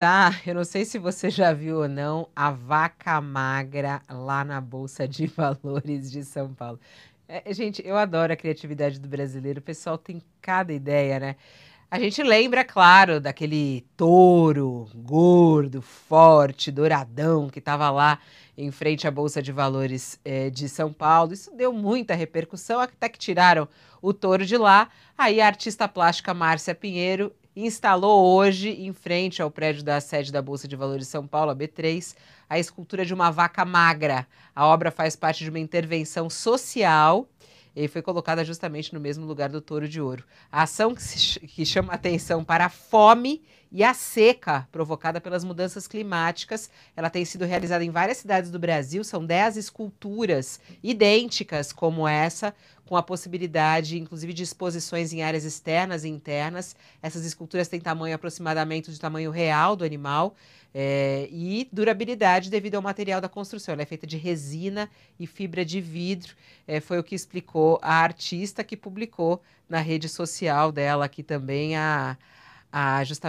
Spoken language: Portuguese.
Tá, eu não sei se você já viu ou não a vaca magra lá na Bolsa de Valores de São Paulo. É, é, gente, eu adoro a criatividade do brasileiro, o pessoal tem cada ideia, né? A gente lembra, claro, daquele touro gordo, forte, douradão que estava lá em frente à Bolsa de Valores é, de São Paulo. Isso deu muita repercussão, até que tiraram o touro de lá. Aí a artista plástica Márcia Pinheiro instalou hoje, em frente ao prédio da sede da Bolsa de Valores de São Paulo, a B3, a escultura de uma vaca magra. A obra faz parte de uma intervenção social e foi colocada justamente no mesmo lugar do Touro de Ouro. A ação que, se, que chama atenção para a fome e a seca provocada pelas mudanças climáticas, ela tem sido realizada em várias cidades do Brasil, são 10 esculturas idênticas como essa, com a possibilidade, inclusive, de exposições em áreas externas e internas. Essas esculturas têm tamanho aproximadamente do tamanho real do animal é, e durabilidade devido ao material da construção. Ela é feita de resina e fibra de vidro. É, foi o que explicou a artista que publicou na rede social dela aqui também a, a justamente